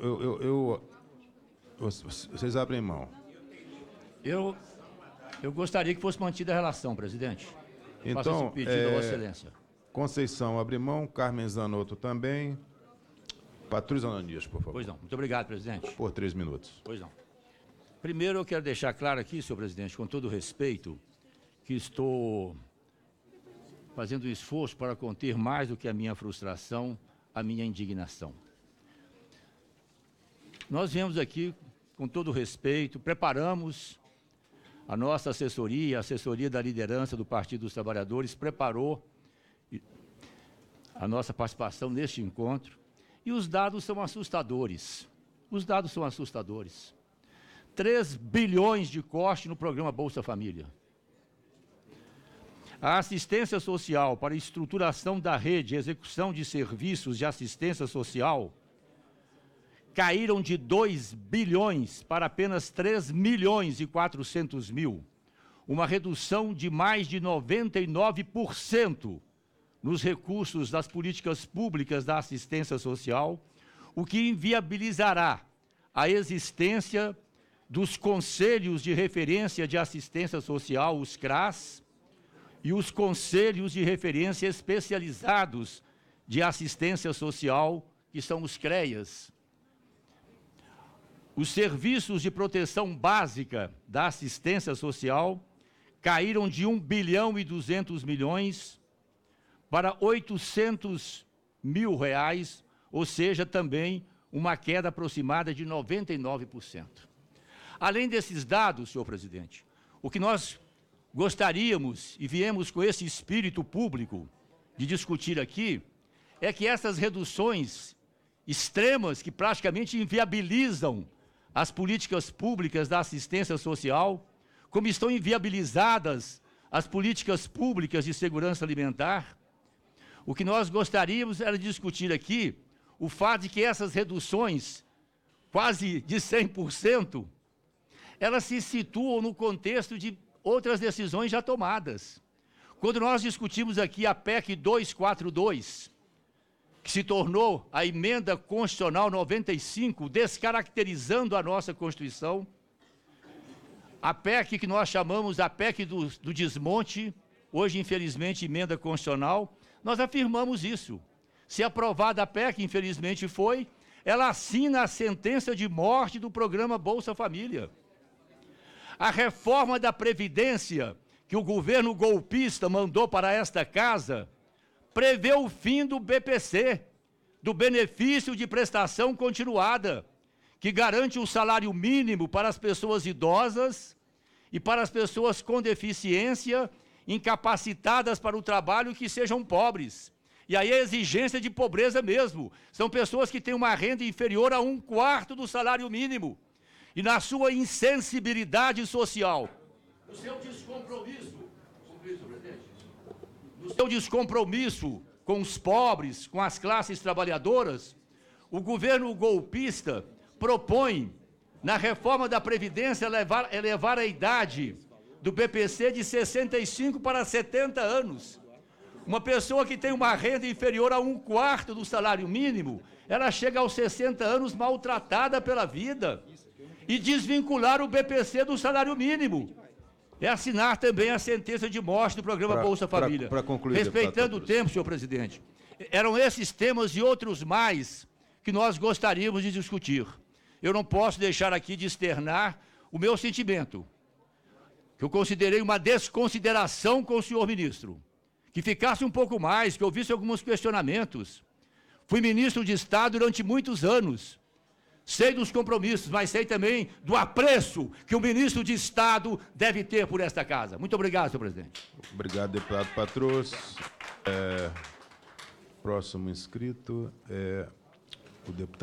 eu, eu, eu, vocês abrem mão. Eu, eu gostaria que fosse mantida a relação, presidente. então, esse pedido é, Vossa Excelência. Conceição abre mão, Carmen Zanotto também. Patrícia Ananias, por favor. Pois não. Muito obrigado, presidente. Por três minutos. Pois não. Primeiro, eu quero deixar claro aqui, senhor presidente, com todo respeito, que estou fazendo um esforço para conter mais do que a minha frustração, a minha indignação. Nós viemos aqui com todo respeito, preparamos a nossa assessoria, a assessoria da liderança do Partido dos Trabalhadores, preparou a nossa participação neste encontro. E os dados são assustadores. Os dados são assustadores. 3 bilhões de corte no programa Bolsa Família. A assistência social para estruturação da rede execução de serviços de assistência social caíram de 2 bilhões para apenas 3 milhões e 400 mil, uma redução de mais de 99% nos recursos das políticas públicas da assistência social, o que inviabilizará a existência dos conselhos de referência de assistência social, os CRAS, e os conselhos de referência especializados de assistência social, que são os CREAS os serviços de proteção básica da assistência social caíram de 1 bilhão e 200 milhões para 800 mil reais, ou seja, também uma queda aproximada de 99%. Além desses dados, senhor presidente, o que nós gostaríamos e viemos com esse espírito público de discutir aqui é que essas reduções extremas que praticamente inviabilizam as políticas públicas da assistência social, como estão inviabilizadas as políticas públicas de segurança alimentar. O que nós gostaríamos era discutir aqui o fato de que essas reduções, quase de 100%, elas se situam no contexto de outras decisões já tomadas. Quando nós discutimos aqui a PEC 242, que se tornou a emenda constitucional 95, descaracterizando a nossa Constituição, a PEC que nós chamamos a PEC do, do desmonte, hoje, infelizmente, emenda constitucional, nós afirmamos isso. Se aprovada a PEC, infelizmente foi, ela assina a sentença de morte do programa Bolsa Família. A reforma da Previdência, que o governo golpista mandou para esta casa, prevê o fim do BPC, do benefício de prestação continuada, que garante um salário mínimo para as pessoas idosas e para as pessoas com deficiência, incapacitadas para o trabalho que sejam pobres. E aí a exigência de pobreza mesmo. São pessoas que têm uma renda inferior a um quarto do salário mínimo. E na sua insensibilidade social, o seu descompromisso seu descompromisso com os pobres, com as classes trabalhadoras, o governo golpista propõe, na reforma da Previdência, elevar, elevar a idade do BPC de 65 para 70 anos. Uma pessoa que tem uma renda inferior a um quarto do salário mínimo, ela chega aos 60 anos maltratada pela vida. E desvincular o BPC do salário mínimo é assinar também a sentença de morte do programa pra, Bolsa Família. Para concluir. Respeitando o tempo, senhor presidente. Eram esses temas e outros mais que nós gostaríamos de discutir. Eu não posso deixar aqui de externar o meu sentimento, que eu considerei uma desconsideração com o senhor ministro. Que ficasse um pouco mais, que ouvisse alguns questionamentos. Fui ministro de Estado durante muitos anos sei dos compromissos, mas sei também do apreço que o ministro de Estado deve ter por esta casa. Muito obrigado, senhor presidente. Obrigado, deputado Patrus. É, próximo inscrito é o deputado.